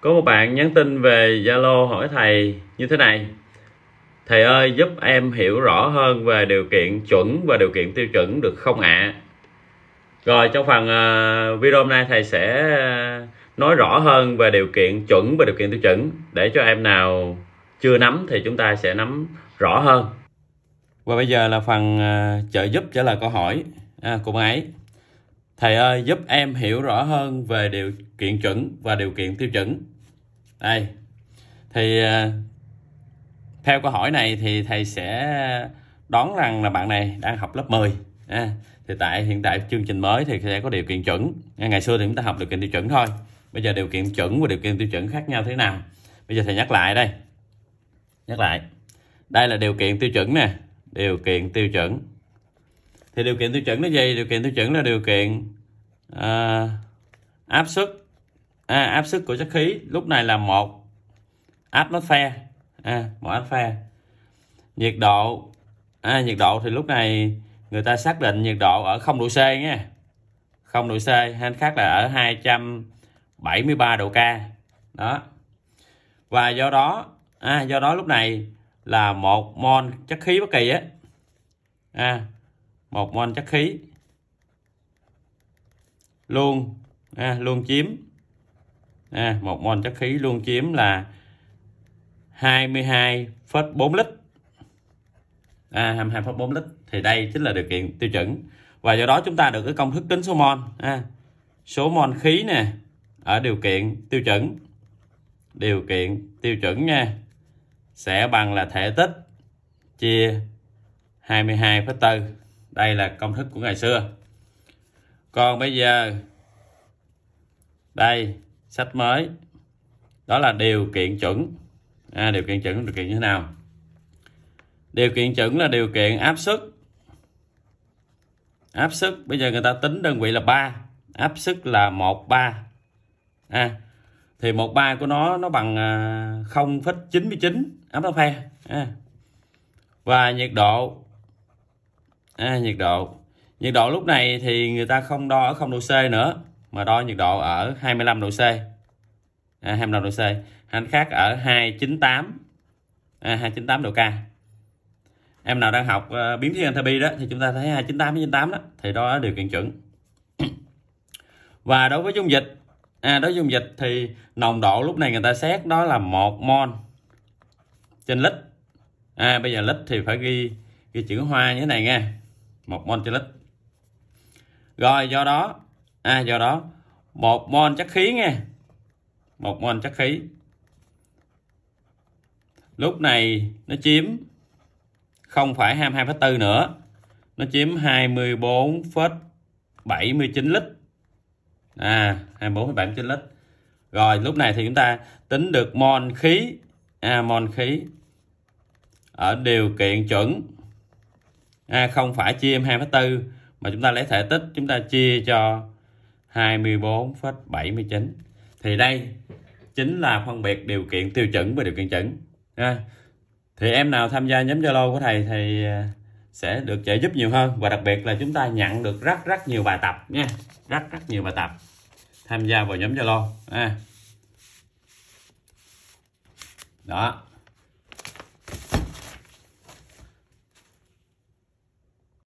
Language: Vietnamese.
có một bạn nhắn tin về Zalo hỏi thầy như thế này thầy ơi giúp em hiểu rõ hơn về điều kiện chuẩn và điều kiện tiêu chuẩn được không ạ à? rồi trong phần ờ, video hôm nay thầy sẽ ờ, nói rõ hơn về điều kiện chuẩn và điều kiện tiêu chuẩn để cho em nào chưa nắm thì chúng ta sẽ nắm rõ hơn và bây giờ là phần ờ, trợ giúp trả lời câu hỏi à, của bạn ấy Thầy ơi giúp em hiểu rõ hơn về điều kiện chuẩn và điều kiện tiêu chuẩn. Đây. Thì à, theo câu hỏi này thì thầy sẽ đoán rằng là bạn này đang học lớp 10. À, thì tại hiện tại chương trình mới thì sẽ có điều kiện chuẩn. À, ngày xưa thì chúng ta học điều kiện tiêu chuẩn thôi. Bây giờ điều kiện chuẩn và điều kiện tiêu chuẩn khác nhau thế nào? Bây giờ thầy nhắc lại đây. Nhắc lại. Đây là điều kiện tiêu chuẩn nè, điều kiện tiêu chuẩn thì điều kiện tiêu chuẩn nó gì điều kiện tiêu chuẩn là điều kiện à, áp suất à, áp suất của chất khí lúc này là một atmosphere à, một atmosphere nhiệt độ à, nhiệt độ thì lúc này người ta xác định nhiệt độ ở không độ C nha không độ C hay khác là ở 273 độ K đó và do đó à, do đó lúc này là một mol chất khí bất kỳ á à, một mol chất khí luôn à, luôn chiếm à, một mol chất khí luôn chiếm là 22,4 lít à, 22,4 lít thì đây chính là điều kiện tiêu chuẩn và do đó chúng ta được cái công thức tính số mol à, số mol khí nè ở điều kiện tiêu chuẩn điều kiện tiêu chuẩn nha sẽ bằng là thể tích chia 22,4 đây là công thức của ngày xưa còn bây giờ đây sách mới đó là điều kiện chuẩn à, điều kiện chuẩn điều kiện như thế nào điều kiện chuẩn là điều kiện áp suất áp suất bây giờ người ta tính đơn vị là 3 áp suất là 13 à, thì 13 của nó nó bằng 0,99 à, áp phe à. và nhiệt độ à, nhiệt độ nhiệt độ lúc này thì người ta không đo ở 0 độ C nữa mà đo nhiệt độ ở 25 độ C à, 25 độ C hành khác ở 298 à, 298 độ K em nào đang học uh, biến thiên entropy đó thì chúng ta thấy 298 98 đó thì đó là điều kiện chuẩn và đối với dung dịch à, đối với dung dịch thì nồng độ lúc này người ta xét đó là một mol trên lít à, bây giờ lít thì phải ghi ghi chữ hoa như thế này nha một mol trên lít rồi do đó à, do đó một mol chất khí nghe một mol chất khí lúc này nó chiếm không phải 22,4 nữa nó chiếm 24,79 lít à 24,79 lít rồi lúc này thì chúng ta tính được mol khí à, mol khí ở điều kiện chuẩn à, không phải chia em 2,4 mà chúng ta lấy thể tích chúng ta chia cho 24,79 thì đây chính là phân biệt điều kiện tiêu chuẩn và điều kiện chuẩn à, thì em nào tham gia nhóm Zalo của thầy thì à, sẽ được trợ giúp nhiều hơn và đặc biệt là chúng ta nhận được rất rất nhiều bài tập nha rất rất nhiều bài tập tham gia vào nhóm Zalo à. đó